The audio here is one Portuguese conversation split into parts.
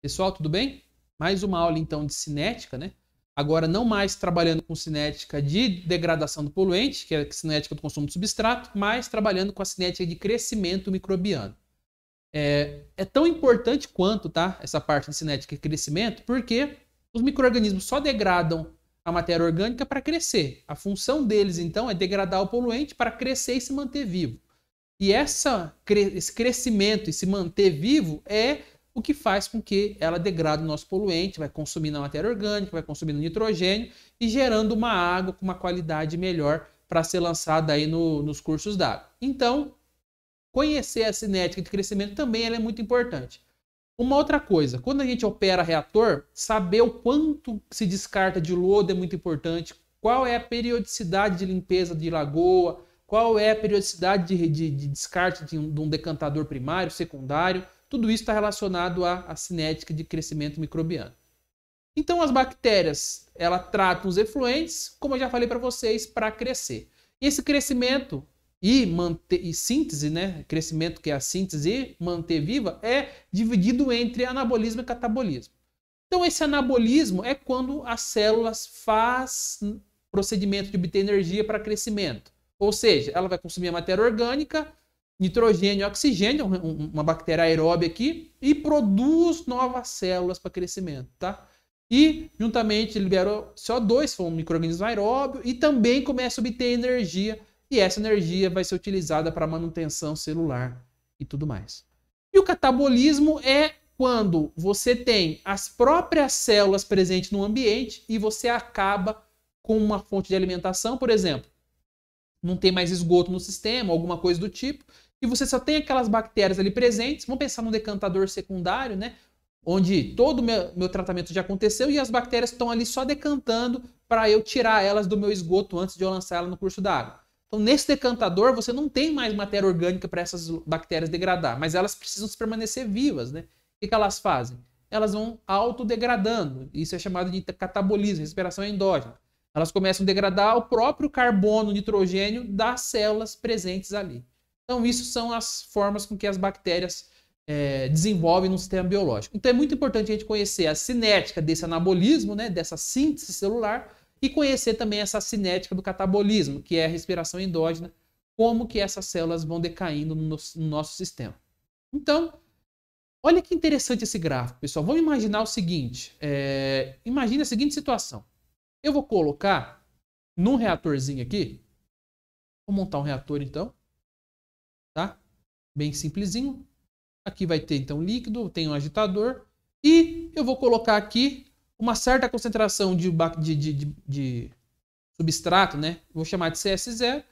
Pessoal, tudo bem? Mais uma aula então de cinética, né? Agora não mais trabalhando com cinética de degradação do poluente, que é a cinética do consumo de substrato, mas trabalhando com a cinética de crescimento microbiano. É, é tão importante quanto, tá? Essa parte de cinética e crescimento, porque os micro-organismos só degradam a matéria orgânica para crescer. A função deles, então, é degradar o poluente para crescer e se manter vivo. E essa, esse crescimento e se manter vivo é o que faz com que ela degrade o nosso poluente, vai consumindo a matéria orgânica, vai consumindo nitrogênio e gerando uma água com uma qualidade melhor para ser lançada aí no, nos cursos d'água. Então, conhecer a cinética de crescimento também é muito importante. Uma outra coisa, quando a gente opera reator, saber o quanto se descarta de lodo é muito importante, qual é a periodicidade de limpeza de lagoa, qual é a periodicidade de, de, de descarte de um, de um decantador primário, secundário tudo isso está relacionado à, à cinética de crescimento microbiano. Então, as bactérias, ela tratam os efluentes, como eu já falei para vocês, para crescer. E esse crescimento e, manter, e síntese, né? Crescimento que é a síntese e manter viva é dividido entre anabolismo e catabolismo. Então esse anabolismo é quando as células faz procedimento de obter energia para crescimento. Ou seja, ela vai consumir a matéria orgânica, nitrogênio e oxigênio, uma bactéria aeróbia aqui, e produz novas células para crescimento, tá? E, juntamente, liberou CO2, foi um microorganismo aeróbio, e também começa a obter energia, e essa energia vai ser utilizada para manutenção celular e tudo mais. E o catabolismo é quando você tem as próprias células presentes no ambiente e você acaba com uma fonte de alimentação, por exemplo, não tem mais esgoto no sistema, alguma coisa do tipo, e você só tem aquelas bactérias ali presentes. Vamos pensar num decantador secundário, né? Onde todo o meu, meu tratamento já aconteceu e as bactérias estão ali só decantando para eu tirar elas do meu esgoto antes de eu lançar ela no curso d'água. Então, nesse decantador, você não tem mais matéria orgânica para essas bactérias degradar, mas elas precisam se permanecer vivas, né? O que, que elas fazem? Elas vão autodegradando. Isso é chamado de catabolismo, respiração endógena. Elas começam a degradar o próprio carbono, nitrogênio das células presentes ali. Então, isso são as formas com que as bactérias é, desenvolvem no sistema biológico. Então, é muito importante a gente conhecer a cinética desse anabolismo, né, dessa síntese celular, e conhecer também essa cinética do catabolismo, que é a respiração endógena, como que essas células vão decaindo no, no nosso sistema. Então, olha que interessante esse gráfico, pessoal. Vamos imaginar o seguinte: é, imagine a seguinte situação. Eu vou colocar num reatorzinho aqui. Vou montar um reator então tá? Bem simplesinho. Aqui vai ter então líquido, tem um agitador e eu vou colocar aqui uma certa concentração de, de, de, de substrato, né? Vou chamar de CS0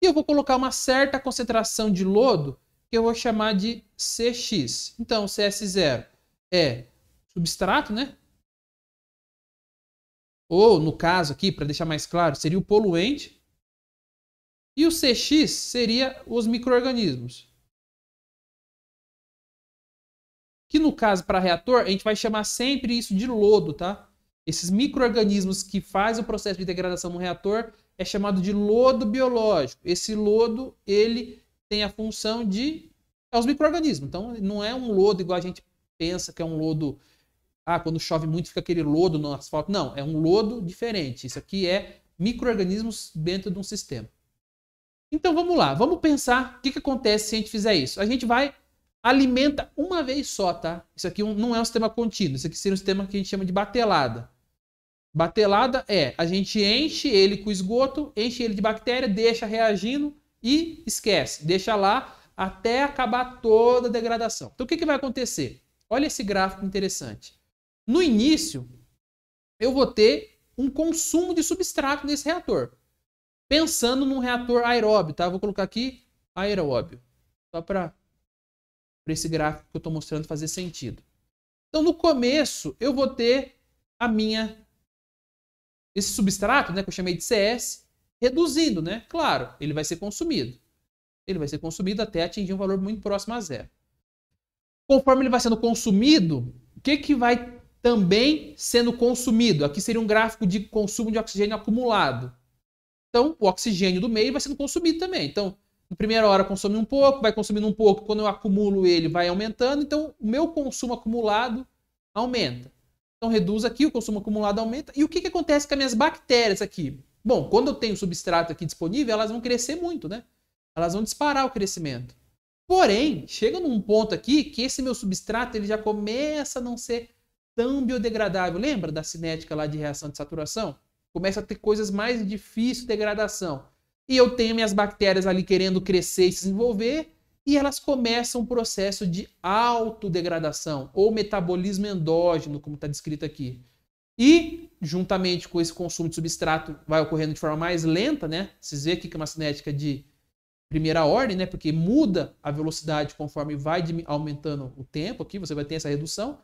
e eu vou colocar uma certa concentração de lodo que eu vou chamar de CX. Então, CS0 é substrato, né? Ou, no caso aqui, para deixar mais claro, seria o poluente. E o CX seria os micro-organismos. Que no caso, para reator, a gente vai chamar sempre isso de lodo, tá? Esses micro-organismos que fazem o processo de degradação no reator é chamado de lodo biológico. Esse lodo, ele tem a função de... É os micro-organismos. Então, não é um lodo igual a gente pensa que é um lodo... Ah, quando chove muito fica aquele lodo no asfalto. Não, é um lodo diferente. Isso aqui é micro-organismos dentro de um sistema. Então vamos lá, vamos pensar o que, que acontece se a gente fizer isso. A gente vai alimenta uma vez só, tá? Isso aqui não é um sistema contínuo, isso aqui seria um sistema que a gente chama de batelada. Batelada é a gente enche ele com esgoto, enche ele de bactéria, deixa reagindo e esquece, deixa lá até acabar toda a degradação. Então o que, que vai acontecer? Olha esse gráfico interessante. No início, eu vou ter um consumo de substrato nesse reator pensando num reator aeróbio, tá? Vou colocar aqui aeróbio, só para esse gráfico que eu estou mostrando fazer sentido. Então, no começo, eu vou ter a minha esse substrato, né, que eu chamei de CS, reduzindo, né? Claro, ele vai ser consumido. Ele vai ser consumido até atingir um valor muito próximo a zero. Conforme ele vai sendo consumido, o que, que vai também sendo consumido? Aqui seria um gráfico de consumo de oxigênio acumulado. Então, o oxigênio do meio vai sendo consumido também. Então, na primeira hora consome um pouco, vai consumindo um pouco, quando eu acumulo ele vai aumentando, então o meu consumo acumulado aumenta. Então reduz aqui, o consumo acumulado aumenta. E o que, que acontece com as minhas bactérias aqui? Bom, quando eu tenho substrato aqui disponível, elas vão crescer muito, né? Elas vão disparar o crescimento. Porém, chega num ponto aqui que esse meu substrato ele já começa a não ser tão biodegradável. Lembra da cinética lá de reação de saturação? Começa a ter coisas mais difíceis de degradação. E eu tenho minhas bactérias ali querendo crescer e se desenvolver, e elas começam um processo de autodegradação ou metabolismo endógeno, como está descrito aqui. E, juntamente com esse consumo de substrato, vai ocorrendo de forma mais lenta, né? Vocês veem aqui que é uma cinética de primeira ordem, né? Porque muda a velocidade conforme vai aumentando o tempo aqui, você vai ter essa redução.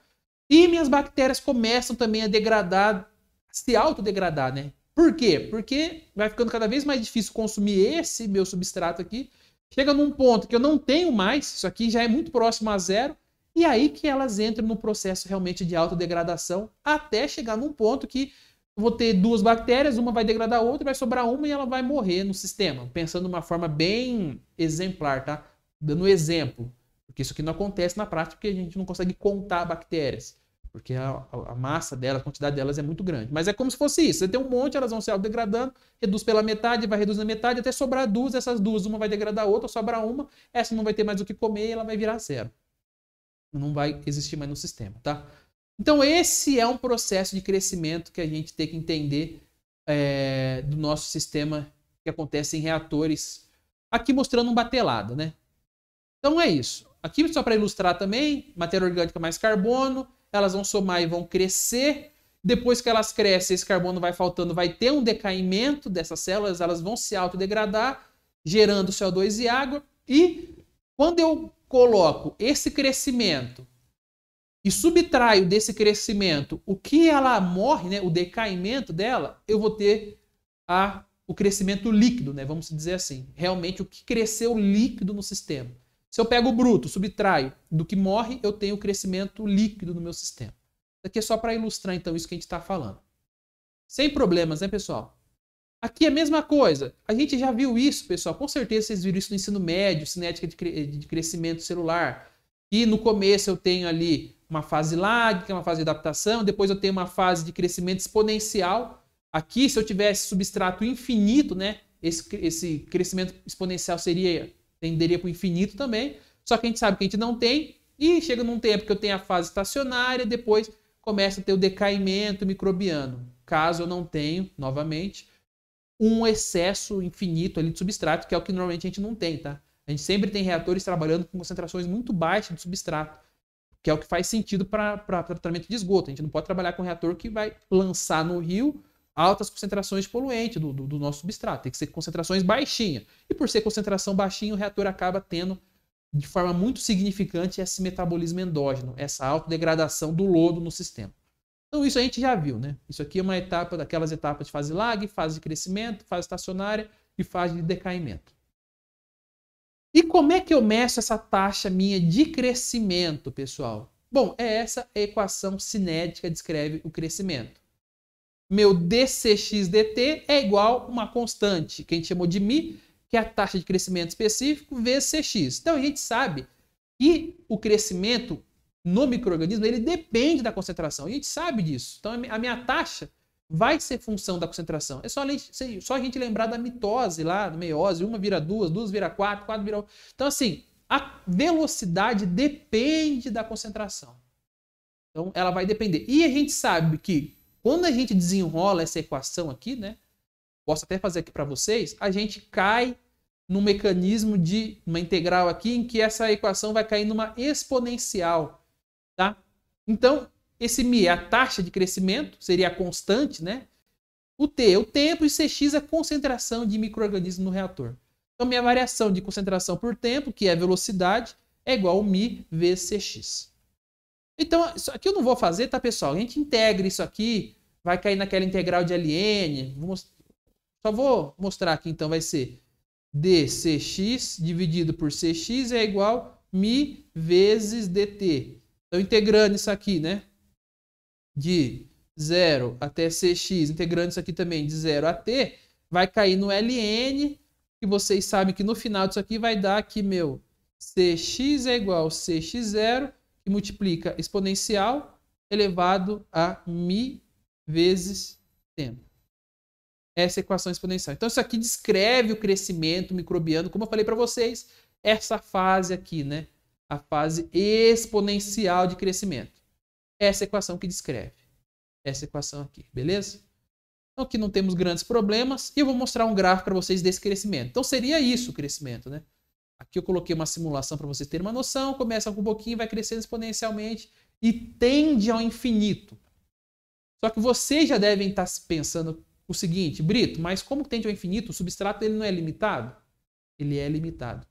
E minhas bactérias começam também a degradar se autodegradar, né? Por quê? Porque vai ficando cada vez mais difícil consumir esse meu substrato aqui. Chega num ponto que eu não tenho mais, isso aqui já é muito próximo a zero, e aí que elas entram no processo realmente de autodegradação até chegar num ponto que vou ter duas bactérias, uma vai degradar a outra, vai sobrar uma e ela vai morrer no sistema. Pensando de uma forma bem exemplar, tá? Dando exemplo. Porque isso aqui não acontece na prática porque a gente não consegue contar bactérias. Porque a, a massa dela, a quantidade delas é muito grande. Mas é como se fosse isso. Você tem um monte, elas vão se degradando, reduz pela metade, vai reduzindo a metade, até sobrar duas, essas duas, uma vai degradar a outra, sobrar uma, essa não vai ter mais o que comer e ela vai virar zero. Não vai existir mais no sistema, tá? Então esse é um processo de crescimento que a gente tem que entender é, do nosso sistema que acontece em reatores. Aqui mostrando um batelado, né? Então é isso. Aqui só para ilustrar também, matéria orgânica mais carbono, elas vão somar e vão crescer. Depois que elas crescem, esse carbono vai faltando, vai ter um decaimento dessas células, elas vão se autodegradar, gerando CO2 e água. E quando eu coloco esse crescimento e subtraio desse crescimento o que ela morre, né, o decaimento dela, eu vou ter a, o crescimento líquido, né, vamos dizer assim. Realmente o que cresceu líquido no sistema. Se eu pego o bruto, subtraio do que morre, eu tenho o crescimento líquido no meu sistema. Isso aqui é só para ilustrar, então, isso que a gente está falando. Sem problemas, né, pessoal? Aqui é a mesma coisa. A gente já viu isso, pessoal. Com certeza vocês viram isso no ensino médio, cinética de, cre de crescimento celular. E no começo eu tenho ali uma fase lag, que é uma fase de adaptação, depois eu tenho uma fase de crescimento exponencial. Aqui, se eu tivesse substrato infinito, né, esse, esse crescimento exponencial seria tenderia para o infinito também, só que a gente sabe que a gente não tem, e chega num tempo que eu tenho a fase estacionária, depois começa a ter o decaimento microbiano. Caso eu não tenho, novamente, um excesso infinito ali de substrato, que é o que normalmente a gente não tem, tá? A gente sempre tem reatores trabalhando com concentrações muito baixas de substrato, que é o que faz sentido para tratamento de esgoto. A gente não pode trabalhar com um reator que vai lançar no rio altas concentrações de poluente do, do, do nosso substrato. Tem que ser concentrações baixinhas. E por ser concentração baixinha, o reator acaba tendo de forma muito significante esse metabolismo endógeno, essa autodegradação do lodo no sistema. Então isso a gente já viu, né? Isso aqui é uma etapa daquelas etapas de fase lag, fase de crescimento, fase estacionária e fase de decaimento. E como é que eu meço essa taxa minha de crescimento, pessoal? Bom, é essa a equação cinética que descreve o crescimento meu dcx/dt é igual uma constante, que a gente chamou de mi, que é a taxa de crescimento específico, vezes cx. Então a gente sabe que o crescimento no microorganismo ele depende da concentração. A gente sabe disso. Então a minha taxa vai ser função da concentração. É só a gente, só a gente lembrar da mitose lá, da meiose, uma vira duas, duas vira quatro, quatro vira. Então assim, a velocidade depende da concentração. Então ela vai depender. E a gente sabe que quando a gente desenrola essa equação aqui, né? Posso até fazer aqui para vocês, a gente cai no mecanismo de uma integral aqui em que essa equação vai cair numa exponencial, tá? Então, esse μ é a taxa de crescimento, seria a constante, né? O T é o tempo e CX é a concentração de microorganismo no reator. Então, minha variação de concentração por tempo, que é a velocidade, é igual a μ vezes CX. Então, isso aqui eu não vou fazer, tá, pessoal? A gente integra isso aqui Vai cair naquela integral de LN. Vou most... Só vou mostrar aqui então, vai ser dcx dividido por cx é igual mi vezes dt. Então, integrando isso aqui, né? De 0 até cx, integrando isso aqui também de 0 a t, vai cair no ln, que vocês sabem que no final disso aqui vai dar aqui, meu, cx é igual a cx0, que multiplica exponencial elevado a mi vezes tempo. Essa é equação exponencial. Então, isso aqui descreve o crescimento microbiano, como eu falei para vocês, essa fase aqui, né? A fase exponencial de crescimento. Essa é equação que descreve. Essa é equação aqui, beleza? Então, aqui não temos grandes problemas. E eu vou mostrar um gráfico para vocês desse crescimento. Então, seria isso o crescimento, né? Aqui eu coloquei uma simulação para vocês terem uma noção. Começa com um pouquinho, vai crescendo exponencialmente e tende ao infinito. Só que vocês já devem estar pensando o seguinte, Brito, mas como tende ao é infinito, o substrato ele não é limitado? Ele é limitado.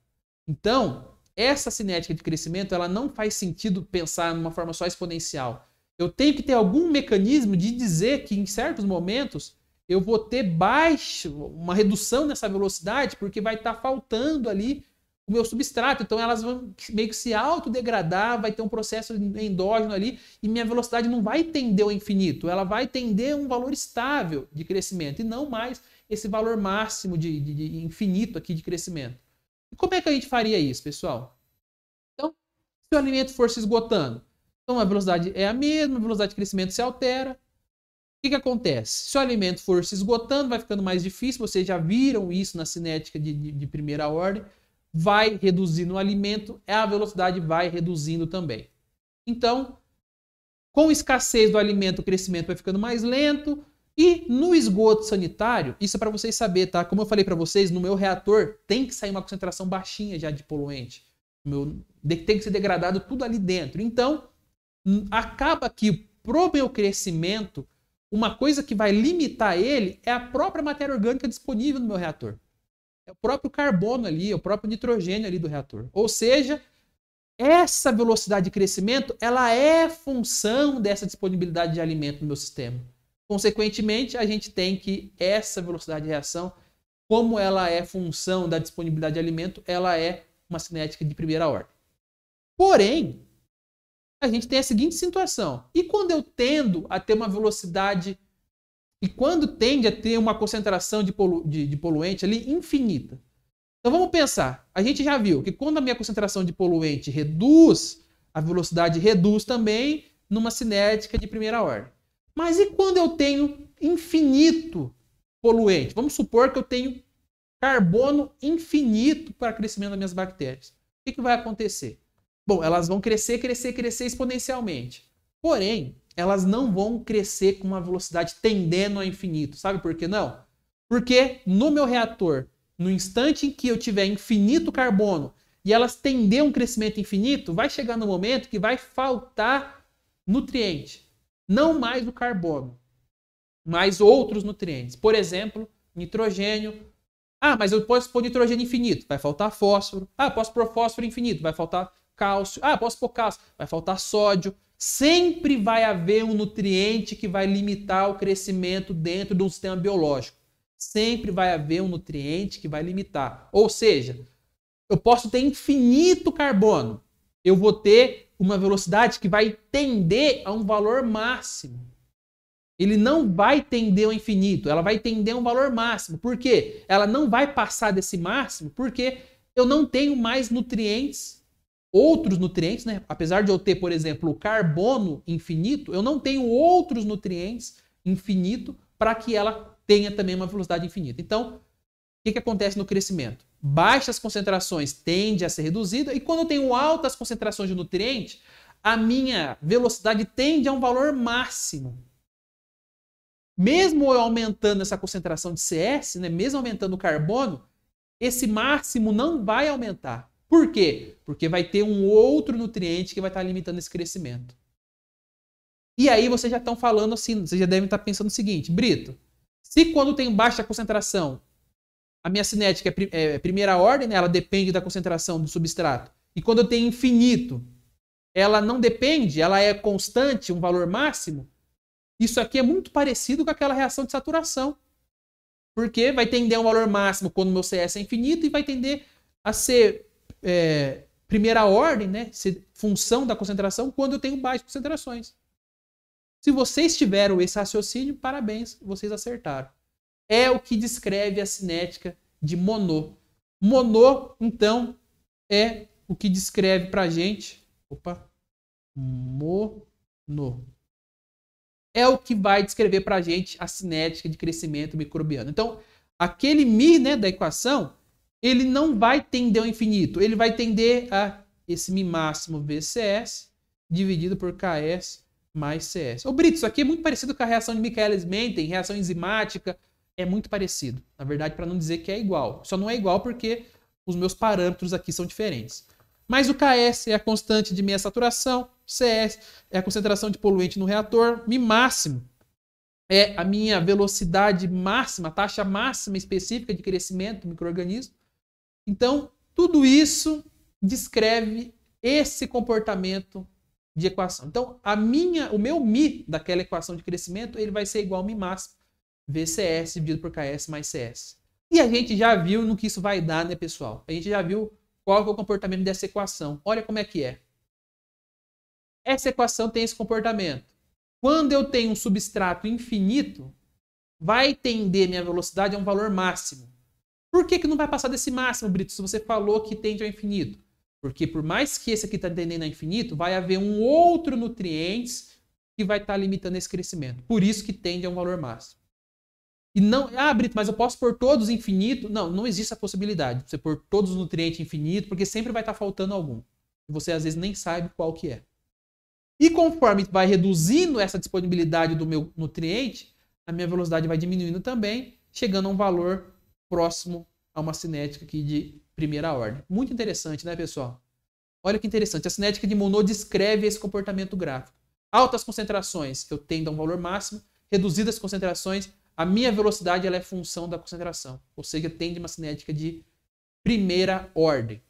Então, essa cinética de crescimento, ela não faz sentido pensar numa forma só exponencial. Eu tenho que ter algum mecanismo de dizer que em certos momentos eu vou ter baixo, uma redução nessa velocidade, porque vai estar tá faltando ali o meu substrato. Então elas vão meio que se autodegradar, vai ter um processo endógeno ali e minha velocidade não vai tender ao infinito, ela vai tender a um valor estável de crescimento e não mais esse valor máximo de, de, de infinito aqui de crescimento. E como é que a gente faria isso, pessoal? Então, se o alimento for se esgotando, então a velocidade é a mesma, a velocidade de crescimento se altera, o que, que acontece? Se o alimento for se esgotando, vai ficando mais difícil, vocês já viram isso na cinética de, de, de primeira ordem vai reduzindo o alimento, é a velocidade vai reduzindo também. Então, com escassez do alimento, o crescimento vai ficando mais lento. E no esgoto sanitário, isso é para vocês saber, tá? Como eu falei para vocês, no meu reator tem que sair uma concentração baixinha já de poluente. Meu, tem que ser degradado tudo ali dentro. Então, acaba que pro meu crescimento, uma coisa que vai limitar ele é a própria matéria orgânica disponível no meu reator. É o próprio carbono ali, é o próprio nitrogênio ali do reator. Ou seja, essa velocidade de crescimento, ela é função dessa disponibilidade de alimento no meu sistema. Consequentemente, a gente tem que essa velocidade de reação, como ela é função da disponibilidade de alimento, ela é uma cinética de primeira ordem. Porém, a gente tem a seguinte situação. E quando eu tendo a ter uma velocidade e quando tende a ter uma concentração de, polu de, de poluente ali infinita. Então vamos pensar. A gente já viu que quando a minha concentração de poluente reduz, a velocidade reduz também numa cinética de primeira ordem. Mas e quando eu tenho infinito poluente? Vamos supor que eu tenho carbono infinito para crescimento das minhas bactérias. O que, que vai acontecer? Bom, elas vão crescer, crescer, crescer exponencialmente. Porém, elas não vão crescer com uma velocidade tendendo a infinito. Sabe por que não? Porque no meu reator, no instante em que eu tiver infinito carbono e elas tender a um crescimento infinito, vai chegar no momento que vai faltar nutriente. Não mais o carbono, mas outros nutrientes. Por exemplo, nitrogênio. Ah, mas eu posso pôr nitrogênio infinito, vai faltar fósforo. Ah, posso pôr fósforo infinito, vai faltar cálcio. Ah, posso pôr cálcio, vai faltar sódio. Sempre vai haver um nutriente que vai limitar o crescimento dentro de um sistema biológico. Sempre vai haver um nutriente que vai limitar. Ou seja, eu posso ter infinito carbono. Eu vou ter uma velocidade que vai tender a um valor máximo. Ele não vai tender ao infinito, ela vai tender a um valor máximo. Por quê? Ela não vai passar desse máximo porque eu não tenho mais nutrientes outros nutrientes, né? Apesar de eu ter, por exemplo, o carbono infinito, eu não tenho outros nutrientes infinito para que ela tenha também uma velocidade infinita. Então, o que, que acontece no crescimento? Baixas concentrações tende a ser reduzida e quando eu tenho altas concentrações de nutriente, a minha velocidade tende a um valor máximo. Mesmo eu aumentando essa concentração de CS, né, mesmo aumentando o carbono, esse máximo não vai aumentar por quê? Porque vai ter um outro nutriente que vai estar limitando esse crescimento. E aí vocês já estão falando assim, vocês já devem estar pensando o seguinte, Brito, se quando tem baixa concentração, a minha cinética é, prim é, é primeira ordem, né? ela depende da concentração do substrato, e quando eu tenho infinito, ela não depende, ela é constante, um valor máximo, isso aqui é muito parecido com aquela reação de saturação. Porque vai tender a um valor máximo quando meu CS é infinito e vai tender a ser é, primeira ordem, né, função da concentração, quando eu tenho baixas concentrações. Se vocês tiveram esse raciocínio, parabéns, vocês acertaram. É o que descreve a cinética de Monod. Monod, então, é o que descreve para gente. Opa, Monod é o que vai descrever para a gente a cinética de crescimento microbiano. Então, aquele mi né, da equação ele não vai tender ao infinito, ele vai tender a esse mi máximo VCS dividido por KS mais CS. Ô Brito, isso aqui é muito parecido com a reação de Michaelis-Menten, reação enzimática, é muito parecido. Na verdade, para não dizer que é igual. Só não é igual porque os meus parâmetros aqui são diferentes. Mas o KS é a constante de meia saturação, CS é a concentração de poluente no reator, mi máximo é a minha velocidade máxima, taxa máxima específica de crescimento do microorganismo, então, tudo isso descreve esse comportamento de equação. Então, a minha, o meu mi daquela equação de crescimento, ele vai ser igual ao mi máximo, VCS dividido por KS mais CS. E a gente já viu no que isso vai dar, né, pessoal? A gente já viu qual é o comportamento dessa equação. Olha como é que é. Essa equação tem esse comportamento. Quando eu tenho um substrato infinito, vai tender minha velocidade a um valor máximo. Por que, que não vai passar desse máximo, Brito, se você falou que tende ao infinito? Porque por mais que esse aqui está tendendo ao infinito, vai haver um outro nutriente que vai estar tá limitando esse crescimento. Por isso que tende a um valor máximo. E não, ah, Brito, mas eu posso pôr todos infinito? Não, não existe a possibilidade. de Você pôr todos os nutrientes infinito, porque sempre vai estar tá faltando algum. E você às vezes nem sabe qual que é. E conforme vai reduzindo essa disponibilidade do meu nutriente, a minha velocidade vai diminuindo também, chegando a um valor próximo a uma cinética aqui de primeira ordem. Muito interessante, né, pessoal? Olha que interessante. A cinética de Monod descreve esse comportamento gráfico. Altas concentrações, eu tendo a um valor máximo. Reduzidas concentrações, a minha velocidade ela é função da concentração. Ou seja, tende uma cinética de primeira ordem.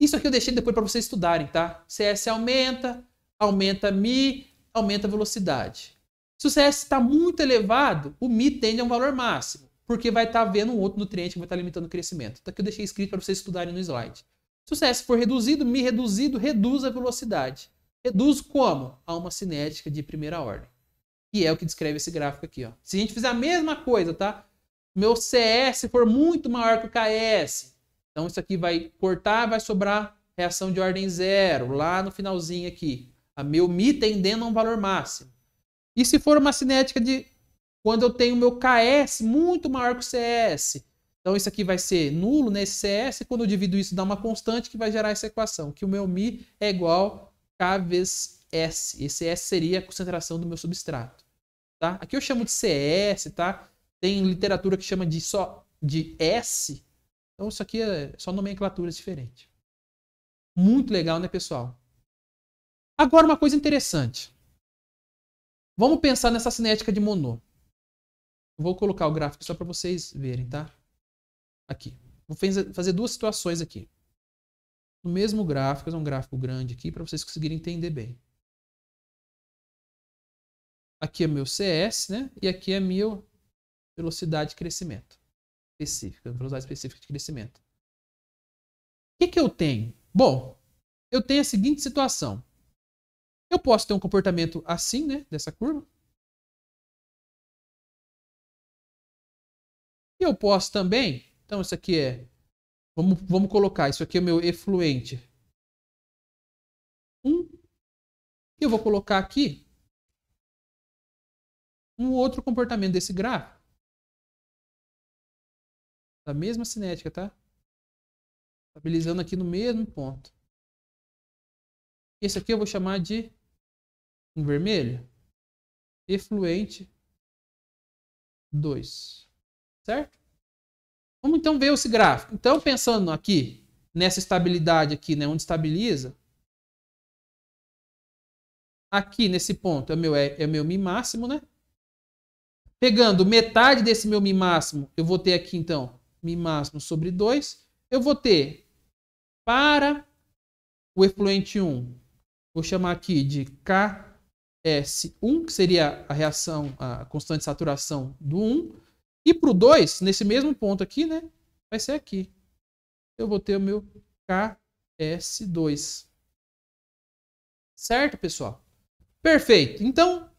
Isso aqui eu deixei depois para vocês estudarem, tá? CS aumenta, aumenta Mi, aumenta a velocidade. Se o CS está muito elevado, o Mi tende a um valor máximo porque vai estar tá vendo um outro nutriente que vai estar tá limitando o crescimento. Então aqui eu deixei escrito para vocês estudarem no slide. Se o CS for reduzido, mi reduzido, reduz a velocidade. Reduz como? A uma cinética de primeira ordem. E é o que descreve esse gráfico aqui. Ó. Se a gente fizer a mesma coisa, tá? Meu CS for muito maior que o KS. Então isso aqui vai cortar, vai sobrar reação de ordem zero, lá no finalzinho aqui. A meu mi tendendo a um valor máximo. E se for uma cinética de quando eu tenho meu KS muito maior que o CS, então isso aqui vai ser nulo nesse né? CS, quando eu divido isso dá uma constante que vai gerar essa equação, que o meu mi é igual a K vezes S. Esse S seria a concentração do meu substrato, tá? Aqui eu chamo de CS, tá? Tem literatura que chama de só de S. Então isso aqui é só nomenclaturas diferentes. Muito legal, né, pessoal? Agora uma coisa interessante. Vamos pensar nessa cinética de Monod. Vou colocar o gráfico só para vocês verem, tá? Aqui. Vou fazer duas situações aqui. No mesmo gráfico, é um gráfico grande aqui para vocês conseguirem entender bem. Aqui é meu CS, né? E aqui é meu velocidade de crescimento específica, velocidade específica de crescimento. O que, que eu tenho? Bom, eu tenho a seguinte situação. Eu posso ter um comportamento assim, né? Dessa curva. E eu posso também. Então, isso aqui é. Vamos, vamos colocar. Isso aqui é o meu efluente. 1. Um. E eu vou colocar aqui um outro comportamento desse gráfico. Da mesma cinética, tá? Estabilizando aqui no mesmo ponto. Esse aqui eu vou chamar de em vermelho. Efluente 2. Certo? Vamos então ver esse gráfico. Então, pensando aqui, nessa estabilidade aqui, né, onde estabiliza, aqui nesse ponto é meu, é, é meu mi máximo, né? Pegando metade desse meu mi máximo, eu vou ter aqui então mi máximo sobre 2. Eu vou ter para o efluente 1, vou chamar aqui de KS1, que seria a reação, a constante de saturação do 1. E para o 2, nesse mesmo ponto aqui, né? Vai ser aqui. Eu vou ter o meu KS2. Certo, pessoal? Perfeito. Então,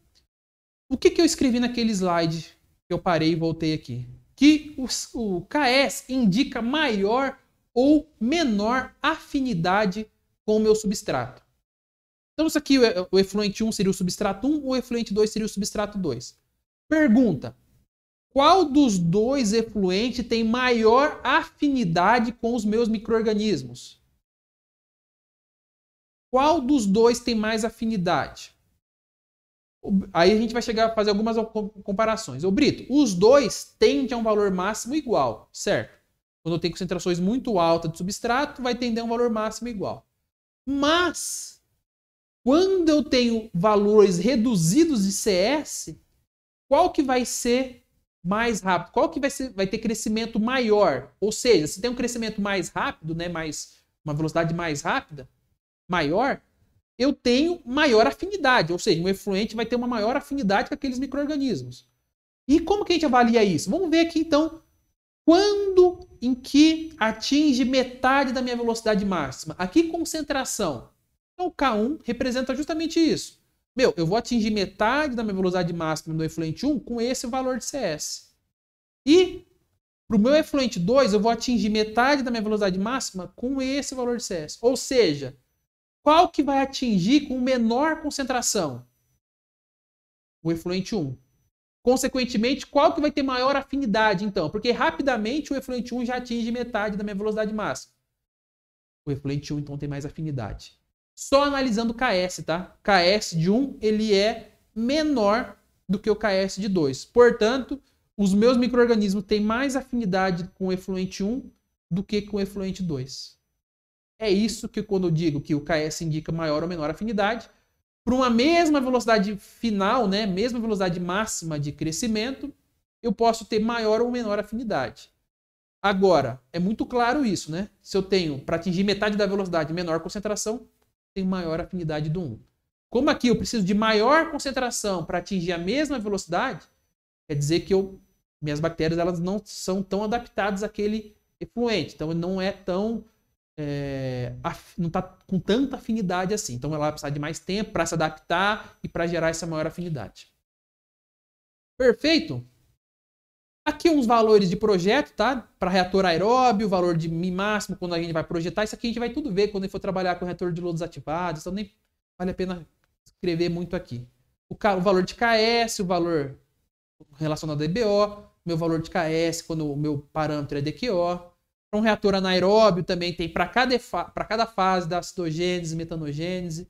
o que, que eu escrevi naquele slide que eu parei e voltei aqui? Que o, o KS indica maior ou menor afinidade com o meu substrato. Então, isso aqui, o efluente 1 seria o substrato 1, o efluente 2 seria o substrato 2. Pergunta: qual dos dois efluentes tem maior afinidade com os meus micro-organismos? Qual dos dois tem mais afinidade? Aí a gente vai chegar a fazer algumas comparações. O Brito, os dois tendem a um valor máximo igual, certo? Quando eu tenho concentrações muito altas de substrato, vai tender a um valor máximo igual. Mas, quando eu tenho valores reduzidos de CS, qual que vai ser mais rápido? Qual que vai, ser, vai ter crescimento maior? Ou seja, se tem um crescimento mais rápido, né, mais, uma velocidade mais rápida, maior, eu tenho maior afinidade, ou seja, o efluente vai ter uma maior afinidade com aqueles micro-organismos. E como que a gente avalia isso? Vamos ver aqui então quando em que atinge metade da minha velocidade máxima. Aqui concentração. Então o K1 representa justamente isso. Meu, eu vou atingir metade da minha velocidade máxima no efluente 1 com esse valor de CS. E para o meu efluente 2, eu vou atingir metade da minha velocidade máxima com esse valor de CS. Ou seja, qual que vai atingir com menor concentração? O efluente 1. Consequentemente, qual que vai ter maior afinidade, então? Porque rapidamente o efluente 1 já atinge metade da minha velocidade máxima. O efluente 1, então, tem mais afinidade. Só analisando o KS, tá? KS de 1, ele é menor do que o KS de 2. Portanto, os meus micro-organismos têm mais afinidade com o efluente 1 do que com o efluente 2. É isso que quando eu digo que o KS indica maior ou menor afinidade, para uma mesma velocidade final, né, mesma velocidade máxima de crescimento, eu posso ter maior ou menor afinidade. Agora, é muito claro isso, né? Se eu tenho para atingir metade da velocidade menor concentração, tem maior afinidade do 1. Como aqui eu preciso de maior concentração para atingir a mesma velocidade, quer dizer que eu, minhas bactérias elas não são tão adaptadas àquele efluente. Então, não é tão. É, não está com tanta afinidade assim. Então, ela vai precisar de mais tempo para se adaptar e para gerar essa maior afinidade. Perfeito? Aqui uns valores de projeto, tá? Para reator aeróbio, valor de mi máximo quando a gente vai projetar. Isso aqui a gente vai tudo ver quando a gente for trabalhar com reator de lodos ativados. Então nem vale a pena escrever muito aqui. O, o valor de KS, o valor relacionado a EBO, meu valor de KS quando o meu parâmetro é DQO. Para um reator anaeróbio também tem para cada, cada fase da acidogênese, metanogênese.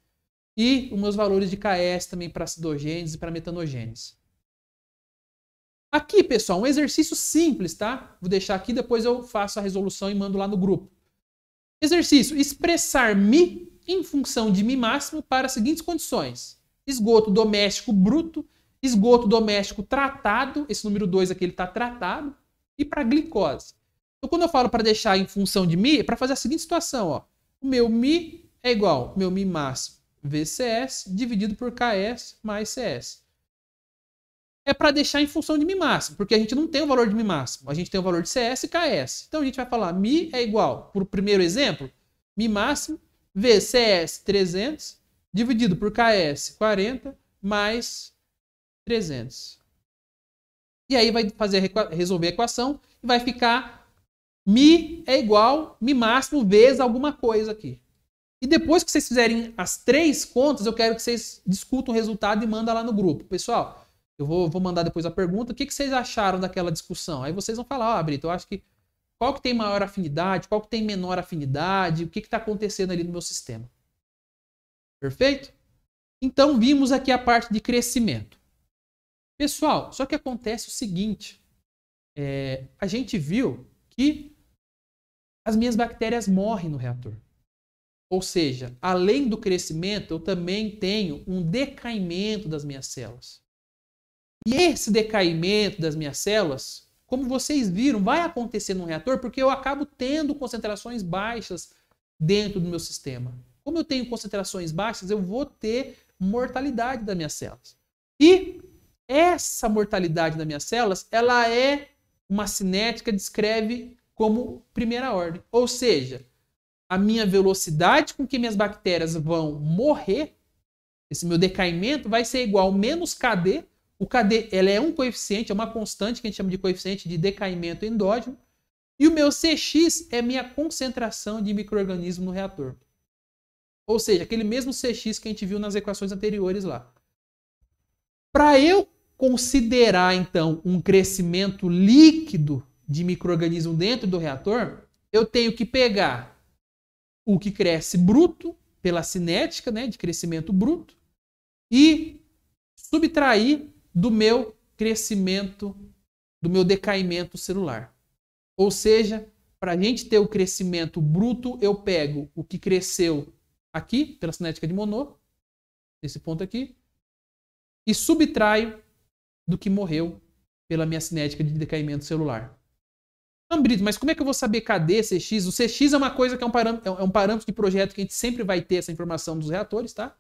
E os meus valores de KS também para acidogênese e para metanogênese. Aqui, pessoal, um exercício simples, tá? Vou deixar aqui, depois eu faço a resolução e mando lá no grupo. Exercício: expressar Mi em função de Mi máximo para as seguintes condições: esgoto doméstico bruto, esgoto doméstico tratado, esse número 2 aqui está tratado, e para glicose. Então, quando eu falo para deixar em função de Mi, é para fazer a seguinte situação: ó. o meu Mi é igual ao meu Mi máximo VCS dividido por KS mais CS é para deixar em função de mi máximo, porque a gente não tem o valor de mi máximo, a gente tem o valor de CS e KS. Então a gente vai falar mi é igual, para o primeiro exemplo, mi máximo vezes CS 300 dividido por KS 40 mais 300. E aí vai fazer resolver a equação e vai ficar mi é igual mi máximo vezes alguma coisa aqui. E depois que vocês fizerem as três contas, eu quero que vocês discutam o resultado e mandem lá no grupo. Pessoal, eu vou, vou mandar depois a pergunta. O que, que vocês acharam daquela discussão? Aí vocês vão falar, ah, Brito, eu acho que qual que tem maior afinidade, qual que tem menor afinidade, o que está acontecendo ali no meu sistema. Perfeito? Então vimos aqui a parte de crescimento. Pessoal, só que acontece o seguinte: é, a gente viu que as minhas bactérias morrem no reator. Ou seja, além do crescimento, eu também tenho um decaimento das minhas células. E esse decaimento das minhas células, como vocês viram, vai acontecer no reator porque eu acabo tendo concentrações baixas dentro do meu sistema. Como eu tenho concentrações baixas, eu vou ter mortalidade das minhas células. E essa mortalidade das minhas células, ela é uma cinética descreve como primeira ordem. Ou seja, a minha velocidade com que minhas bactérias vão morrer, esse meu decaimento vai ser igual a menos KD o KD ela é um coeficiente, é uma constante que a gente chama de coeficiente de decaimento endógeno. E o meu CX é minha concentração de microorganismo no reator. Ou seja, aquele mesmo CX que a gente viu nas equações anteriores lá. Para eu considerar, então, um crescimento líquido de microorganismo dentro do reator, eu tenho que pegar o que cresce bruto, pela cinética né, de crescimento bruto, e subtrair do meu crescimento, do meu decaimento celular. Ou seja, para a gente ter o crescimento bruto, eu pego o que cresceu aqui, pela cinética de Monod, nesse ponto aqui, e subtraio do que morreu pela minha cinética de decaimento celular. Ambrito, mas como é que eu vou saber KD, CX? O CX é uma coisa que é, é um, é um parâmetro de projeto que a gente sempre vai ter essa informação dos reatores, tá?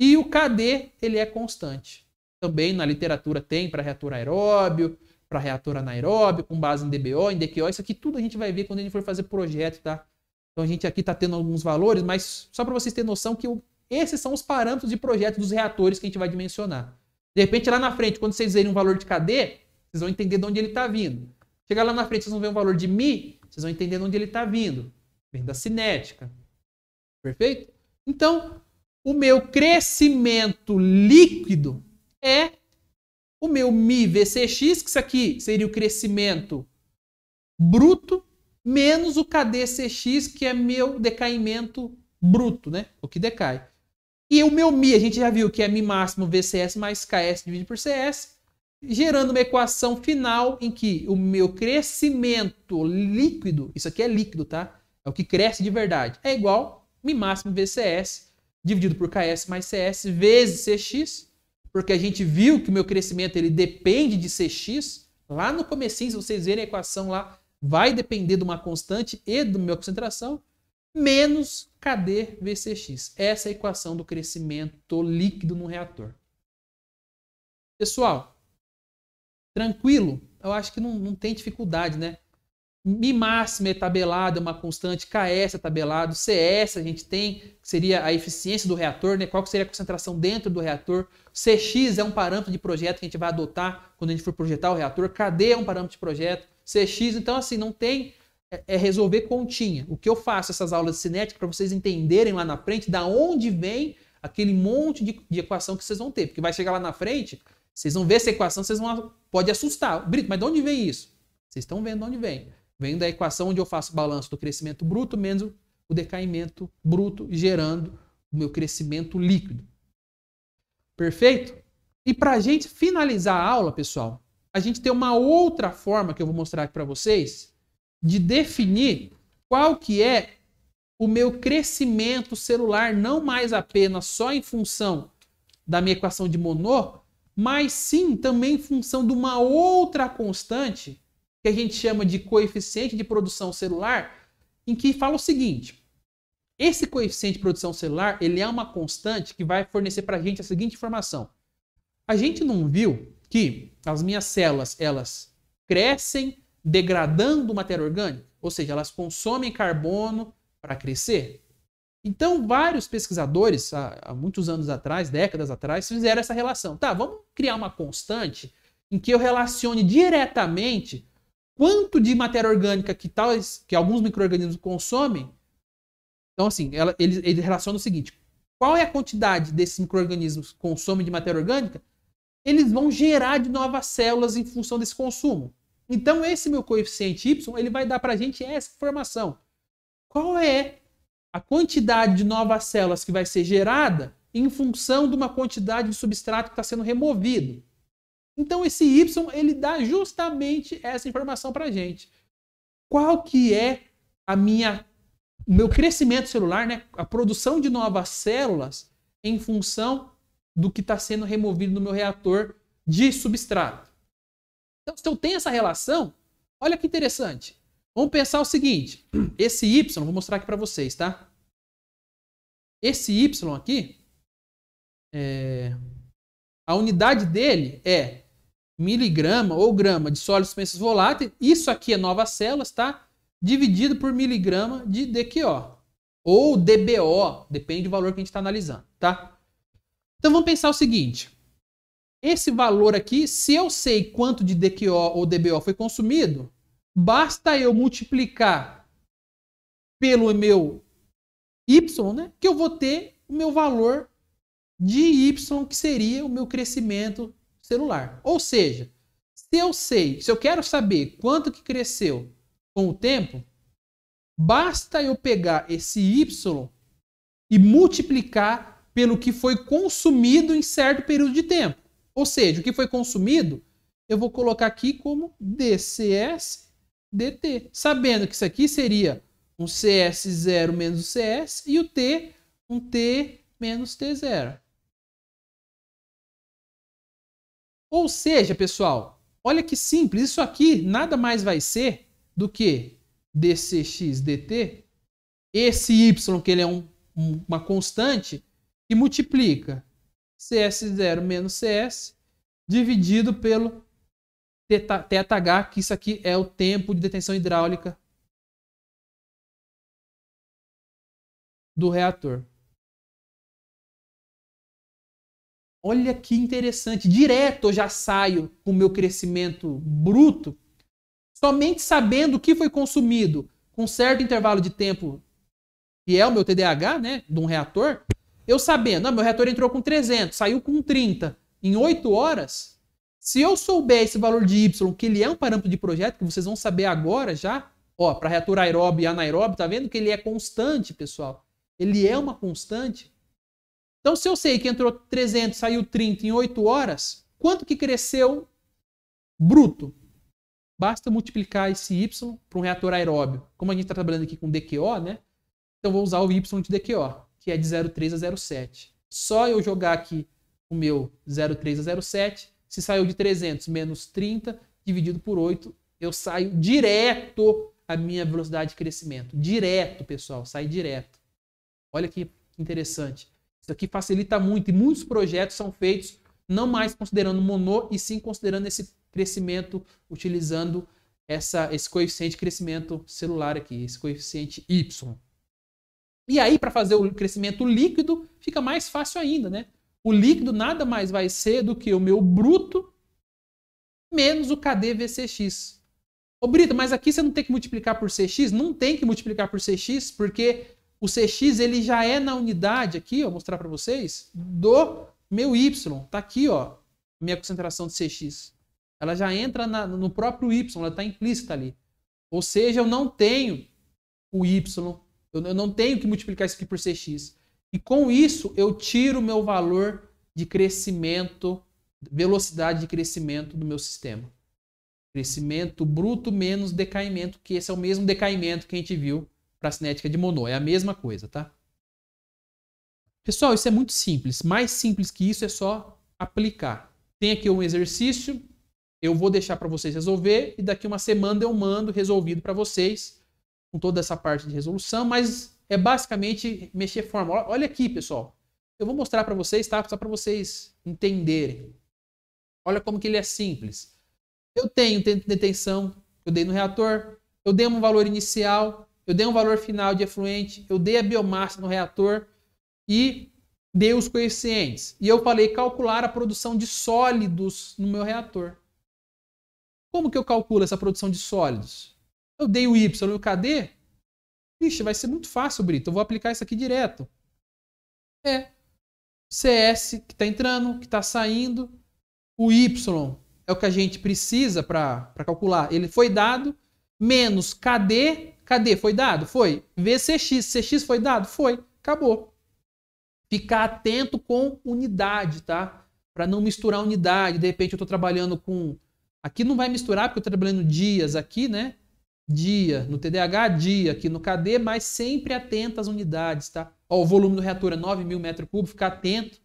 E o KD, ele é constante também na literatura tem para reator aeróbio, para reator anaeróbio, com base em DBO, em DQO. Isso aqui tudo a gente vai ver quando a gente for fazer projeto, tá? Então a gente aqui está tendo alguns valores, mas só para vocês terem noção que o... esses são os parâmetros de projeto dos reatores que a gente vai dimensionar. De repente, lá na frente, quando vocês verem um valor de KD, vocês vão entender de onde ele está vindo. Chegar lá na frente, vocês vão ver um valor de Mi, vocês vão entender de onde ele está vindo. Vem da cinética. Perfeito? Então, o meu crescimento líquido é o meu vcx, que isso aqui seria o crescimento bruto, menos o KDCx, que é meu decaimento bruto, né? O que decai. E o meu mi, a gente já viu que é mi máximo VCS mais KS dividido por CS, gerando uma equação final em que o meu crescimento líquido, isso aqui é líquido, tá? É o que cresce de verdade, é igual mi máximo VCS dividido por KS mais CS vezes CX, porque a gente viu que o meu crescimento ele depende de Cx, lá no comecinho, se vocês verem a equação lá, vai depender de uma constante e do meu concentração, menos KD VCX. Essa é a equação do crescimento líquido no reator. Pessoal, tranquilo? Eu acho que não, não tem dificuldade, né? Mi máxima é tabelada, uma constante, KS é tabelado, CS a gente tem, que seria a eficiência do reator, né? qual seria a concentração dentro do reator, CX é um parâmetro de projeto que a gente vai adotar quando a gente for projetar o reator, KD é um parâmetro de projeto, CX, então assim, não tem, é, é resolver continha. O que eu faço essas aulas de cinética para vocês entenderem lá na frente da onde vem aquele monte de, de equação que vocês vão ter, porque vai chegar lá na frente, vocês vão ver essa equação, vocês vão, pode assustar, Brito, mas de onde vem isso? Vocês estão vendo de onde vem. Vem da equação onde eu faço o balanço do crescimento bruto menos o decaimento bruto, gerando o meu crescimento líquido. Perfeito? E para a gente finalizar a aula, pessoal, a gente tem uma outra forma que eu vou mostrar aqui para vocês de definir qual que é o meu crescimento celular, não mais apenas só em função da minha equação de Monod, mas sim também em função de uma outra constante que a gente chama de coeficiente de produção celular, em que fala o seguinte: esse coeficiente de produção celular ele é uma constante que vai fornecer para a gente a seguinte informação. A gente não viu que as minhas células elas crescem degradando matéria orgânica, ou seja, elas consomem carbono para crescer. Então, vários pesquisadores, há, muitos anos atrás, décadas atrás, fizeram essa relação. Tá, vamos criar uma constante em que eu relacione diretamente quanto de matéria orgânica que, tais, que alguns micro-organismos consomem. Então, assim, ela, ele, ele relaciona o seguinte: qual é a quantidade desses micro-organismos que consomem de matéria orgânica? Eles vão gerar de novas células em função desse consumo. Então, esse meu coeficiente Y ele vai dar para a gente essa informação. Qual é a quantidade de novas células que vai ser gerada em função de uma quantidade de substrato que está sendo removido? Então esse Y ele dá justamente essa informação para gente. Qual que é a minha, o meu crescimento celular, né? A produção de novas células em função do que está sendo removido no meu reator de substrato. Então se eu tenho essa relação, olha que interessante. Vamos pensar o seguinte: esse Y, vou mostrar aqui para vocês, tá? Esse Y aqui, é, a unidade dele é miligrama ou grama de sólidos suspensos voláteis, isso aqui é novas células, tá? Dividido por miligrama de DQO. Ou DBO, depende do valor que a gente está analisando, tá? Então vamos pensar o seguinte. Esse valor aqui, se eu sei quanto de DQO ou DBO foi consumido, basta eu multiplicar pelo meu Y, né? Que eu vou ter o meu valor de Y, que seria o meu crescimento celular. Ou seja, se eu sei, se eu quero saber quanto que cresceu com o tempo, basta eu pegar esse y e multiplicar pelo que foi consumido em certo período de tempo. Ou seja, o que foi consumido, eu vou colocar aqui como dcs dt, sabendo que isso aqui seria um cs0 menos o cs e o t um t menos t0. Ou seja, pessoal, olha que simples. Isso aqui nada mais vai ser do que dcx dt, esse y, que ele é um, uma constante, que multiplica cs0 menos cs, dividido pelo teta, que isso aqui é o tempo de detenção hidráulica do reator. Olha que interessante. Direto eu já saio com o meu crescimento bruto, somente sabendo o que foi consumido com certo intervalo de tempo, que é o meu TDAH, né, de um reator, eu sabendo, ah, meu reator entrou com 300, saiu com 30, em 8 horas, se eu souber esse valor de Y, que ele é um parâmetro de projeto, que vocês vão saber agora já, ó, para reator aeróbio e anaeróbio, tá vendo que ele é constante, pessoal? Ele é uma constante. Então, se eu sei que entrou 300, saiu 30 em 8 horas, quanto que cresceu bruto? Basta multiplicar esse Y para um reator aeróbio. Como a gente está trabalhando aqui com DQO, né? Então, vou usar o Y de DQO, que é de 0,3 a 0,7. Só eu jogar aqui o meu 0,3 a 0,7, se saiu de 300 menos 30 dividido por 8, eu saio direto a minha velocidade de crescimento. Direto, pessoal, sai direto. Olha que interessante. Isso aqui facilita muito e muitos projetos são feitos não mais considerando mono e sim considerando esse crescimento utilizando essa, esse coeficiente de crescimento celular aqui, esse coeficiente Y. E aí, para fazer o crescimento líquido, fica mais fácil ainda, né? O líquido nada mais vai ser do que o meu bruto menos o KDVCX. Ô Brito, mas aqui você não tem que multiplicar por CX? Não tem que multiplicar por CX, porque o CX ele já é na unidade aqui, ó, vou mostrar para vocês, do meu Y. Tá aqui, ó, minha concentração de CX. Ela já entra na, no próprio Y, ela está implícita ali. Ou seja, eu não tenho o Y, eu, eu não tenho que multiplicar isso aqui por CX. E com isso, eu tiro o meu valor de crescimento, velocidade de crescimento do meu sistema. Crescimento bruto menos decaimento, que esse é o mesmo decaimento que a gente viu para a cinética de mono É a mesma coisa, tá? Pessoal, isso é muito simples. Mais simples que isso é só aplicar. Tem aqui um exercício, eu vou deixar para vocês resolver e daqui uma semana eu mando resolvido para vocês com toda essa parte de resolução, mas é basicamente mexer fórmula. Olha aqui, pessoal. Eu vou mostrar para vocês, tá? Só para vocês entenderem. Olha como que ele é simples. Eu tenho detenção, eu dei no reator, eu dei um valor inicial, eu dei um valor final de efluente, eu dei a biomassa no reator e dei os coeficientes. E eu falei calcular a produção de sólidos no meu reator. Como que eu calculo essa produção de sólidos? Eu dei o Y e o KD? Ixi, vai ser muito fácil, Brito. Eu vou aplicar isso aqui direto. É. CS que está entrando, que está saindo. O Y é o que a gente precisa para calcular. Ele foi dado. Menos KD Cadê? Foi dado? Foi. VCX. CX foi dado? Foi. Acabou. Ficar atento com unidade, tá? Para não misturar unidade. De repente eu estou trabalhando com. Aqui não vai misturar, porque eu estou trabalhando dias aqui, né? Dia. No TDAH, dia. Aqui no KD, mas sempre atento às unidades, tá? Ó, o volume do reator é 9 mil metros cúbicos, ficar atento.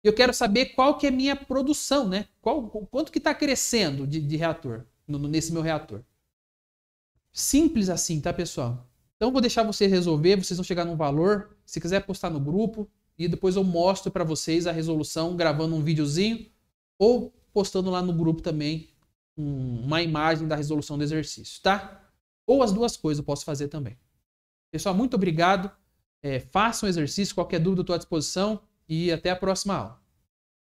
Eu quero saber qual que é minha produção, né? Qual, quanto que está crescendo de, de reator, no, nesse meu reator. Simples assim, tá, pessoal? Então vou deixar vocês resolver, vocês vão chegar num valor. Se quiser postar no grupo e depois eu mostro para vocês a resolução gravando um videozinho ou postando lá no grupo também uma imagem da resolução do exercício, tá? Ou as duas coisas eu posso fazer também. Pessoal, muito obrigado. É, façam o exercício, qualquer dúvida eu estou à disposição e até a próxima aula.